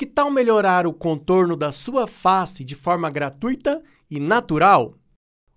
Que tal melhorar o contorno da sua face de forma gratuita e natural?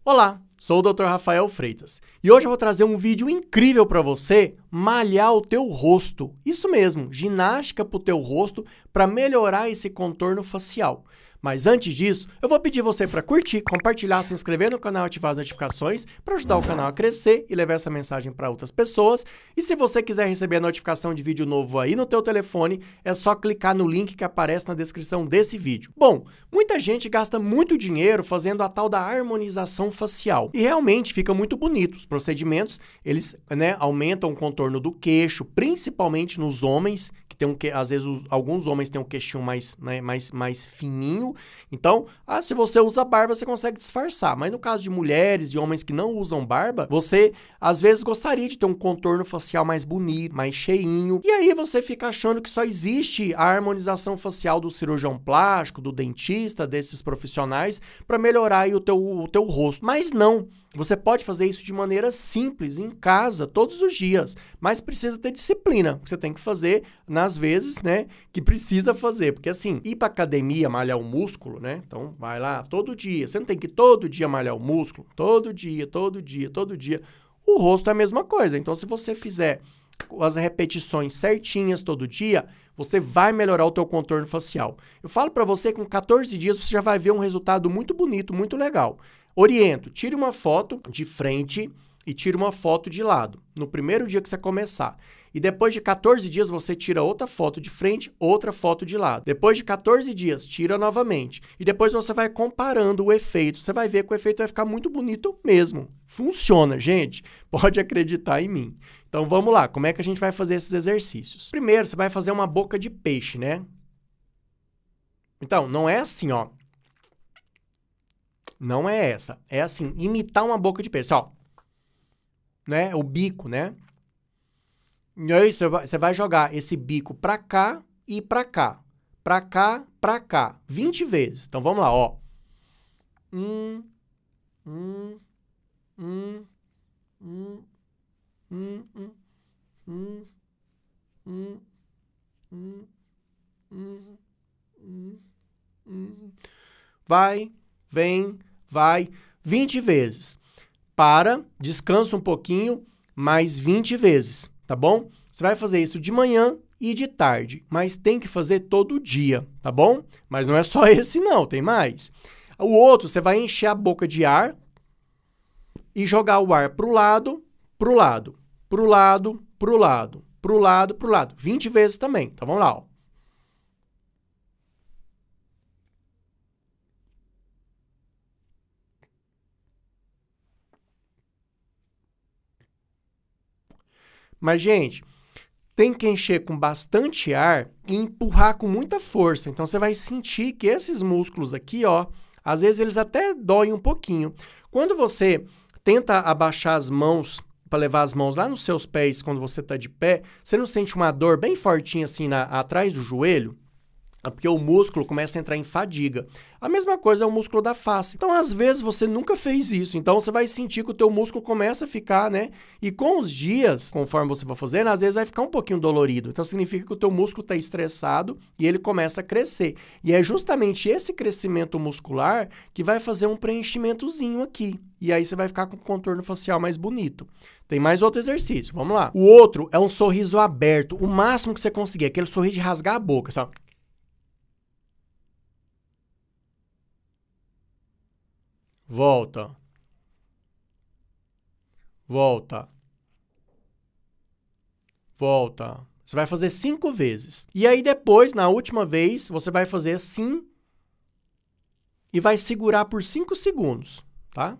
Olá, Sou o Dr. Rafael Freitas e hoje eu vou trazer um vídeo incrível para você malhar o teu rosto. Isso mesmo, ginástica para o teu rosto para melhorar esse contorno facial. Mas antes disso, eu vou pedir você para curtir, compartilhar, se inscrever no canal e ativar as notificações para ajudar o canal a crescer e levar essa mensagem para outras pessoas. E se você quiser receber a notificação de vídeo novo aí no teu telefone, é só clicar no link que aparece na descrição desse vídeo. Bom, muita gente gasta muito dinheiro fazendo a tal da harmonização facial. E realmente fica muito bonito. Os procedimentos, eles né, aumentam o contorno do queixo, principalmente nos homens, que tem um que às vezes os, alguns homens têm um queixinho mais, né, mais mais fininho. Então, ah, se você usa barba, você consegue disfarçar, mas no caso de mulheres e homens que não usam barba, você às vezes gostaria de ter um contorno facial mais bonito, mais cheinho. E aí você fica achando que só existe a harmonização facial do cirurgião plástico, do dentista, desses profissionais para melhorar o teu o teu rosto. Mas não, você pode fazer isso de maneira simples em casa todos os dias, mas precisa ter disciplina, você tem que fazer na nas vezes, né, que precisa fazer. Porque assim, ir pra academia, malhar o músculo, né? Então, vai lá todo dia. Você não tem que todo dia malhar o músculo? Todo dia, todo dia, todo dia. O rosto é a mesma coisa. Então, se você fizer as repetições certinhas todo dia, você vai melhorar o teu contorno facial. Eu falo para você com 14 dias você já vai ver um resultado muito bonito, muito legal. Oriento, tire uma foto de frente e tira uma foto de lado, no primeiro dia que você começar. E depois de 14 dias você tira outra foto de frente, outra foto de lado. Depois de 14 dias, tira novamente. E depois você vai comparando o efeito. Você vai ver que o efeito vai ficar muito bonito mesmo. Funciona, gente. Pode acreditar em mim. Então vamos lá, como é que a gente vai fazer esses exercícios? Primeiro, você vai fazer uma boca de peixe, né? Então, não é assim, ó. Não é essa. É assim, imitar uma boca de peixe. Ó né? O bico, né? E aí você vai jogar esse bico para cá e para cá. Para cá, para cá. 20 vezes. Então vamos lá, ó. Um, um, um, um, um, um, um, um, um, um, um, um. Vai, vem, vai. 20 vezes para, descansa um pouquinho, mais 20 vezes, tá bom? Você vai fazer isso de manhã e de tarde, mas tem que fazer todo dia, tá bom? Mas não é só esse não, tem mais. O outro, você vai encher a boca de ar e jogar o ar para o lado, para o lado, para o lado, para o lado, para o lado, para o lado, 20 vezes também. Tá então bom lá, ó. Mas, gente, tem que encher com bastante ar e empurrar com muita força. Então, você vai sentir que esses músculos aqui, ó, às vezes eles até doem um pouquinho. Quando você tenta abaixar as mãos para levar as mãos lá nos seus pés quando você está de pé, você não sente uma dor bem fortinha assim na, atrás do joelho? É porque o músculo começa a entrar em fadiga. A mesma coisa é o músculo da face. Então, às vezes você nunca fez isso, então você vai sentir que o teu músculo começa a ficar, né? E com os dias, conforme você for fazendo, às vezes vai ficar um pouquinho dolorido. Então, significa que o teu músculo está estressado e ele começa a crescer. E é justamente esse crescimento muscular que vai fazer um preenchimentozinho aqui. E aí você vai ficar com o contorno facial mais bonito. Tem mais outro exercício, vamos lá. O outro é um sorriso aberto, o máximo que você conseguir, é aquele sorriso de rasgar a boca, sabe? volta, volta, volta. Você vai fazer cinco vezes. E aí depois, na última vez, você vai fazer assim e vai segurar por cinco segundos, tá?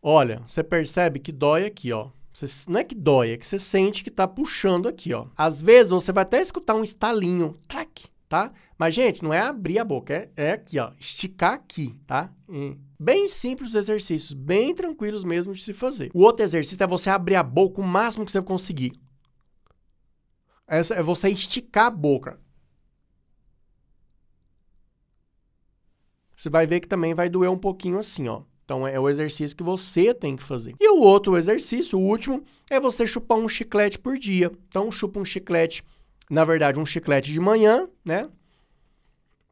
Olha, você percebe que dói aqui, ó. Você, não é que dói, é que você sente que tá puxando aqui, ó. Às vezes você vai até escutar um estalinho, trac, tá? Mas, gente, não é abrir a boca, é, é aqui, ó, esticar aqui, tá? Hum. Bem simples os exercícios, bem tranquilos mesmo de se fazer. O outro exercício é você abrir a boca o máximo que você conseguir. Essa é você esticar a boca. Você vai ver que também vai doer um pouquinho assim, ó. Então é o exercício que você tem que fazer. E o outro exercício, o último, é você chupar um chiclete por dia. Então chupa um chiclete, na verdade, um chiclete de manhã, né?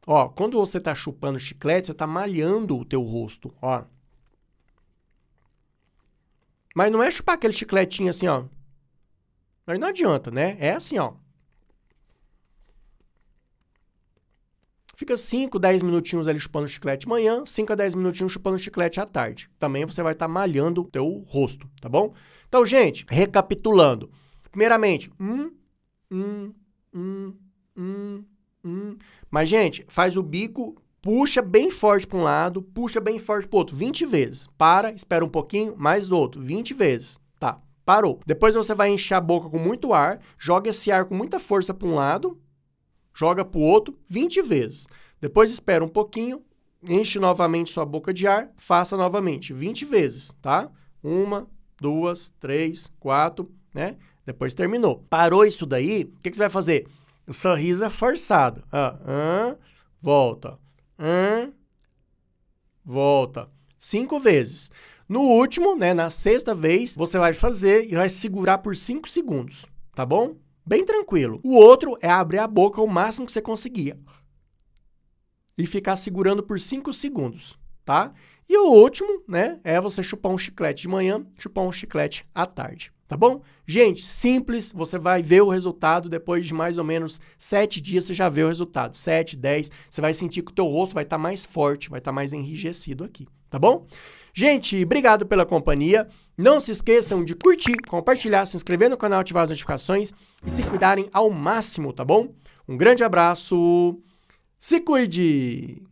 Ó, quando você tá chupando chiclete, você tá malhando o teu rosto, ó. Mas não é chupar aquele chicletinho assim, ó. Mas não adianta, né? É assim, ó. Fica 5, 10 minutinhos ali chupando chiclete de manhã, 5 a 10 minutinhos chupando chiclete à tarde. Também você vai estar tá malhando o teu rosto, tá bom? Então, gente, recapitulando. Primeiramente, hum, hum, hum, hum, hum. Mas, gente, faz o bico, puxa bem forte para um lado, puxa bem forte para o outro, 20 vezes. Para, espera um pouquinho, mais do outro, 20 vezes. Tá, parou. Depois você vai encher a boca com muito ar, joga esse ar com muita força para um lado, joga para o outro 20 vezes. Depois espera um pouquinho, enche novamente sua boca de ar, faça novamente 20 vezes, tá? Uma, duas, três, quatro, né? Depois terminou. Parou isso daí, o que, que, você vai fazer? O sorriso é forçado. Ah, ah, volta. Ah, volta. Cinco vezes. No último, né, na sexta vez, você vai fazer e vai segurar por cinco segundos, tá bom? bem tranquilo. O outro é abrir a boca o máximo que você conseguir e ficar segurando por 5 segundos, tá? E o último, né, é você chupar um chiclete de manhã, chupar um chiclete à tarde, tá bom? Gente, simples, você vai ver o resultado depois de mais ou menos 7 dias, você já vê o resultado. 7, 10, você vai sentir que o teu rosto vai estar tá mais forte, vai estar tá mais enrijecido aqui tá bom? Gente, obrigado pela companhia. Não se esqueçam de curtir, compartilhar, se inscrever no canal, ativar as notificações e se cuidarem ao máximo, tá bom? Um grande abraço. Se cuide!